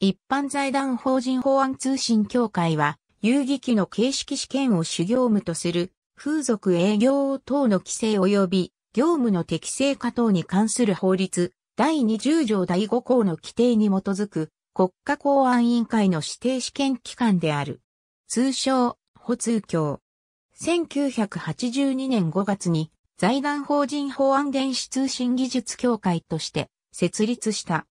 一般財団法人法案通信協会は、遊戯機の形式試験を主業務とする、風俗営業等の規制及び、業務の適正化等に関する法律、第20条第5項の規定に基づく、国家公安委員会の指定試験機関である。通称、補通協。1982年5月に、財団法人法案電子通信技術協会として設立した。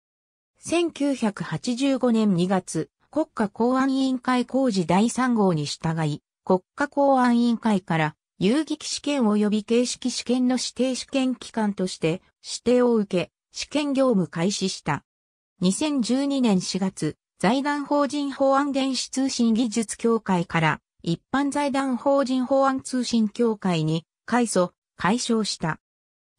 1985年2月、国家公安委員会工事第3号に従い、国家公安委員会から遊撃試験及び形式試験の指定試験機関として指定を受け、試験業務開始した。2012年4月、財団法人法案電子通信技術協会から一般財団法人法案通信協会に改組、解消した。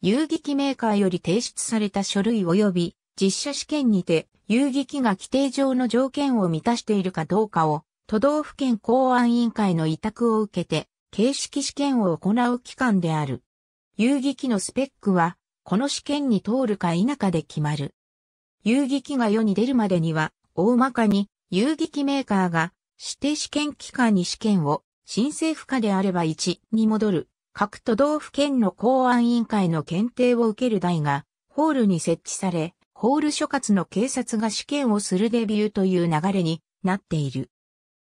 遊撃メーカーより提出された書類及び実写試験にて、遊戯機が規定上の条件を満たしているかどうかを、都道府県公安委員会の委託を受けて、形式試験を行う機関である。遊戯機のスペックは、この試験に通るか否かで決まる。遊戯機が世に出るまでには、大まかに、遊戯機メーカーが、指定試験機関に試験を、申請府下であれば1に戻る、各都道府県の公安委員会の検定を受ける台が、ホールに設置され、ホール所轄の警察が試験をするデビューという流れになっている。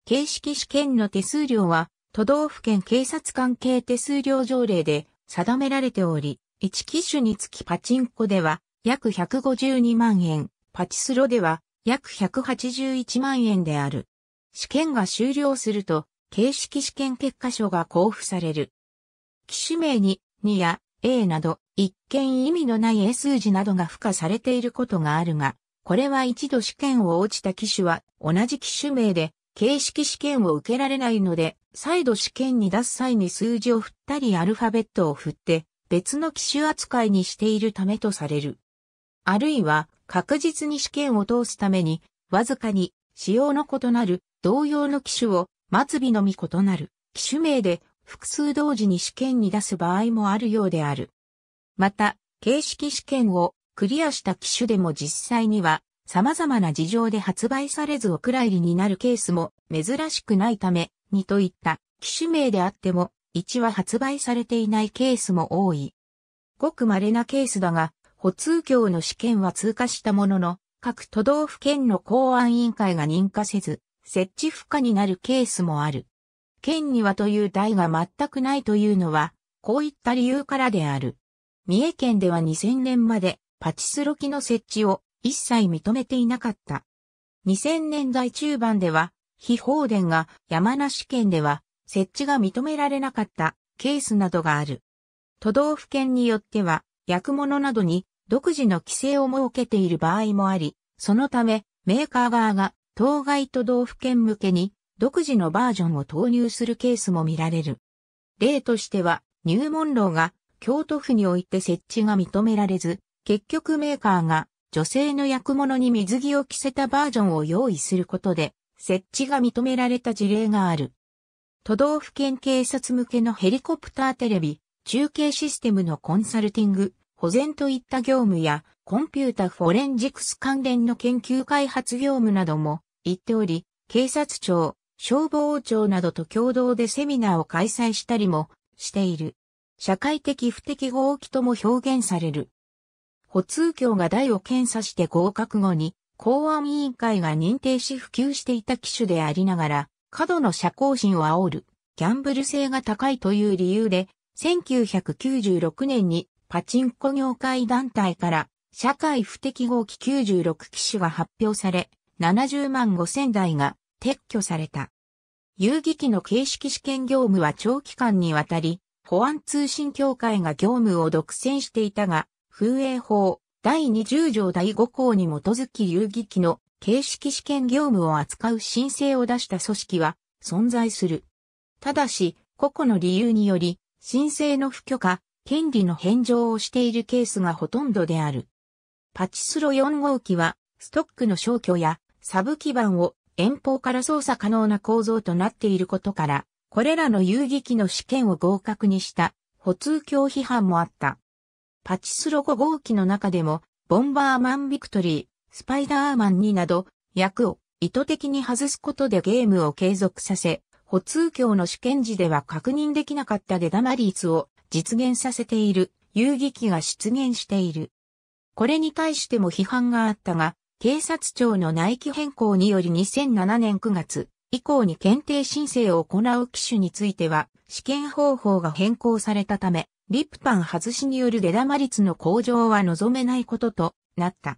形式試験の手数料は、都道府県警察関係手数料条例で定められており、1機種につきパチンコでは約152万円、パチスロでは約181万円である。試験が終了すると、形式試験結果書が交付される。機種名に2や A など一見意味のない英数字などが付加されていることがあるが、これは一度試験を落ちた機種は同じ機種名で形式試験を受けられないので、再度試験に出す際に数字を振ったりアルファベットを振って別の機種扱いにしているためとされる。あるいは確実に試験を通すために、わずかに仕様の異なる同様の機種を末尾のみ異なる機種名で複数同時に試験に出す場合もあるようである。また、形式試験をクリアした機種でも実際には様々な事情で発売されずお蔵入りになるケースも珍しくないため、2といった機種名であっても1は発売されていないケースも多い。ごく稀なケースだが、補通業の試験は通過したものの、各都道府県の公安委員会が認可せず、設置不可になるケースもある。県にはという題が全くないというのは、こういった理由からである。三重県では2000年までパチスロ機の設置を一切認めていなかった。2000年代中盤では、非放電が山梨県では設置が認められなかったケースなどがある。都道府県によっては、薬物などに独自の規制を設けている場合もあり、そのためメーカー側が当該都道府県向けに独自のバージョンを投入するケースも見られる。例としては、入門楼が京都府において設置が認められず、結局メーカーが女性の役物に水着を着せたバージョンを用意することで、設置が認められた事例がある。都道府県警察向けのヘリコプターテレビ、中継システムのコンサルティング、保全といった業務や、コンピュータフォレンジクス関連の研究開発業務なども言っており、警察庁、消防庁などと共同でセミナーを開催したりもしている。社会的不適合期とも表現される。補通協が台を検査して合格後に、公安委員会が認定し普及していた機種でありながら、過度の社交心を煽る、ギャンブル性が高いという理由で、1996年にパチンコ業界団体から社会不適合期96機種が発表され、70万5000台が撤去された。遊戯機の形式試験業務は長期間にわたり、保安通信協会が業務を独占していたが、風営法第20条第5項に基づき遊戯機の形式試験業務を扱う申請を出した組織は存在する。ただし、個々の理由により、申請の不許可、権利の返上をしているケースがほとんどである。パチスロ4号機は、ストックの消去やサブ基盤を遠方から操作可能な構造となっていることから、これらの遊戯機の試験を合格にした歩通教批判もあった。パチスロ5号機の中でも、ボンバーマンビクトリー、スパイダーマン2など、役を意図的に外すことでゲームを継続させ、歩通教の試験時では確認できなかったデダマリーを実現させている遊戯機が出現している。これに対しても批判があったが、警察庁の内規変更により2007年9月、以降に検定申請を行う機種については、試験方法が変更されたため、リップパン外しによる出玉率の向上は望めないこととなった。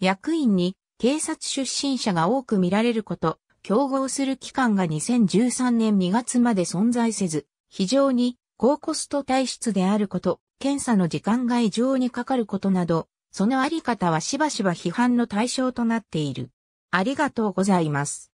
役員に警察出身者が多く見られること、競合する期間が2013年2月まで存在せず、非常に高コスト体質であること、検査の時間が異常にかかることなど、そのあり方はしばしば批判の対象となっている。ありがとうございます。